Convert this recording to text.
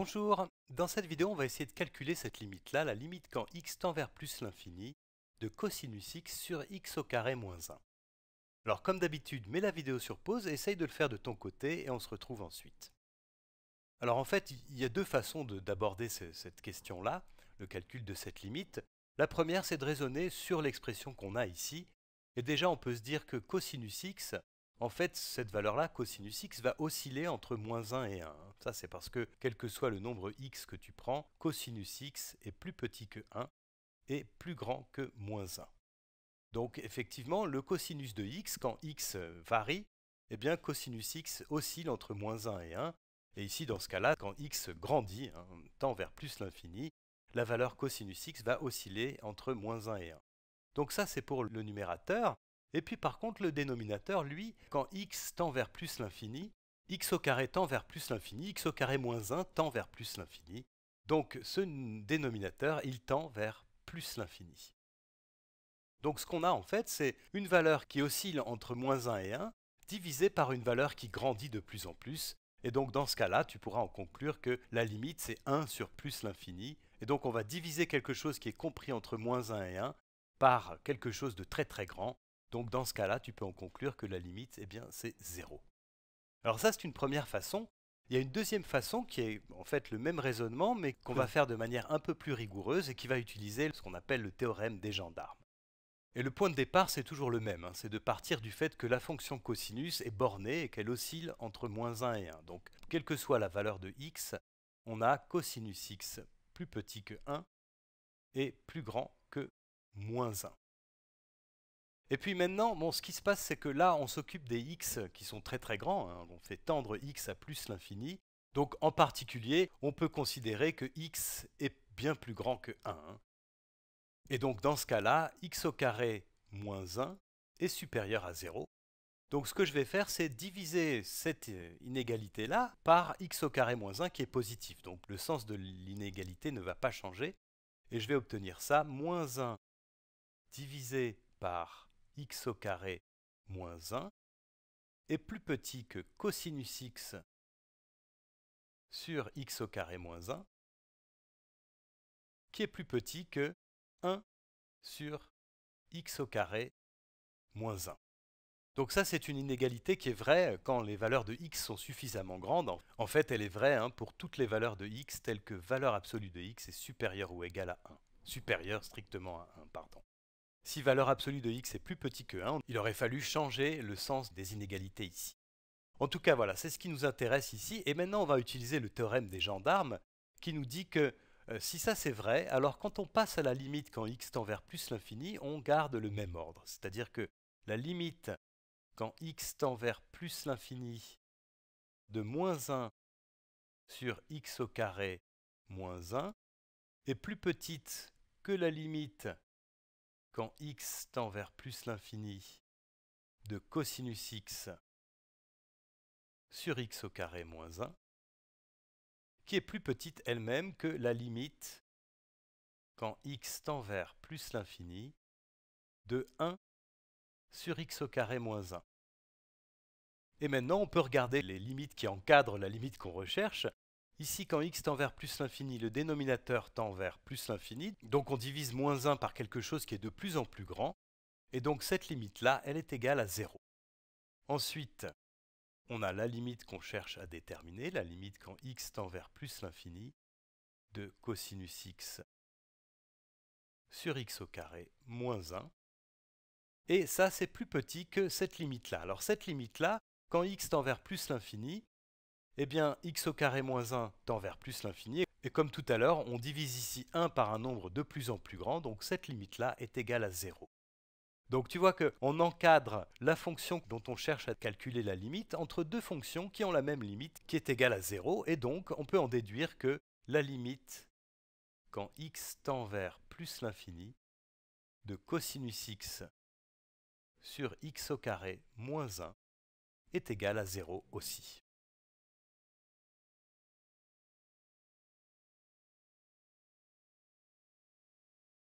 Bonjour, dans cette vidéo on va essayer de calculer cette limite là, la limite quand x tend vers plus l'infini de cosinus x sur x au carré moins 1. Alors comme d'habitude, mets la vidéo sur pause, essaye de le faire de ton côté et on se retrouve ensuite. Alors en fait, il y a deux façons d'aborder cette question-là, le calcul de cette limite. La première, c'est de raisonner sur l'expression qu'on a ici, et déjà on peut se dire que cosinus x, en fait, cette valeur-là, cosinus x, va osciller entre moins 1 et 1. Hein. Ça, c'est parce que, quel que soit le nombre x que tu prends, cosinus x est plus petit que 1 et plus grand que moins 1. Donc, effectivement, le cosinus de x, quand x varie, eh bien, cosinus x oscille entre moins 1 et 1. Et ici, dans ce cas-là, quand x grandit, hein, tend vers plus l'infini, la valeur cosinus x va osciller entre moins 1 et 1. Donc ça, c'est pour le numérateur. Et puis par contre, le dénominateur, lui, quand x tend vers plus l'infini, x au carré tend vers plus l'infini, x au carré moins 1 tend vers plus l'infini. Donc ce dénominateur, il tend vers plus l'infini. Donc ce qu'on a en fait, c'est une valeur qui oscille entre moins 1 et 1, divisée par une valeur qui grandit de plus en plus. Et donc dans ce cas-là, tu pourras en conclure que la limite, c'est 1 sur plus l'infini. Et donc on va diviser quelque chose qui est compris entre moins 1 et 1 par quelque chose de très très grand, donc dans ce cas-là, tu peux en conclure que la limite, eh bien, c'est 0. Alors ça, c'est une première façon. Il y a une deuxième façon qui est en fait le même raisonnement, mais qu'on va hum. faire de manière un peu plus rigoureuse et qui va utiliser ce qu'on appelle le théorème des gendarmes. Et le point de départ, c'est toujours le même, hein. c'est de partir du fait que la fonction cosinus est bornée et qu'elle oscille entre moins 1 et 1. Donc, quelle que soit la valeur de x, on a cosinus x plus petit que 1 et plus grand que moins 1. Et puis maintenant, bon, ce qui se passe, c'est que là, on s'occupe des x qui sont très très grands. Hein. On fait tendre x à plus l'infini. Donc en particulier, on peut considérer que x est bien plus grand que 1. Hein. Et donc dans ce cas-là, x au carré moins 1 est supérieur à 0. Donc ce que je vais faire, c'est diviser cette euh, inégalité-là par x au carré moins 1 qui est positif. Donc le sens de l'inégalité ne va pas changer. Et je vais obtenir ça, moins 1 divisé par x au carré moins 1 est plus petit que cosinus x sur x au carré moins 1 qui est plus petit que 1 sur x au carré moins 1. Donc ça, c'est une inégalité qui est vraie quand les valeurs de x sont suffisamment grandes. En fait, elle est vraie hein, pour toutes les valeurs de x telles que valeur absolue de x est supérieure ou égale à 1. Supérieure strictement à 1, pardon. Si valeur absolue de x est plus petite que 1, il aurait fallu changer le sens des inégalités ici. En tout cas, voilà, c'est ce qui nous intéresse ici. Et maintenant, on va utiliser le théorème des gendarmes qui nous dit que euh, si ça c'est vrai, alors quand on passe à la limite quand x tend vers plus l'infini, on garde le même ordre. C'est-à-dire que la limite quand x tend vers plus l'infini de moins 1 sur x au carré moins 1 est plus petite que la limite quand x tend vers plus l'infini de cosinus x sur x au carré moins 1, qui est plus petite elle-même que la limite quand x tend vers plus l'infini de 1 sur x au carré moins 1. Et maintenant, on peut regarder les limites qui encadrent la limite qu'on recherche. Ici, quand x tend vers plus l'infini, le dénominateur tend vers plus l'infini, donc on divise moins 1 par quelque chose qui est de plus en plus grand, et donc cette limite-là, elle est égale à 0. Ensuite, on a la limite qu'on cherche à déterminer, la limite quand x tend vers plus l'infini, de cosinus x sur x au carré moins 1. Et ça, c'est plus petit que cette limite-là. Alors cette limite-là, quand x tend vers plus l'infini, eh bien, x au carré moins 1tend vers plus l'infini. Et comme tout à l'heure, on divise ici 1 par un nombre de plus en plus grand, donc cette limite-là est égale à 0. Donc tu vois qu'on encadre la fonction dont on cherche à calculer la limite entre deux fonctions qui ont la même limite qui est égale à 0 et donc on peut en déduire que la limite quand x tend vers plus l'infini de cosinus x sur x au carré moins 1 est égale à 0 aussi.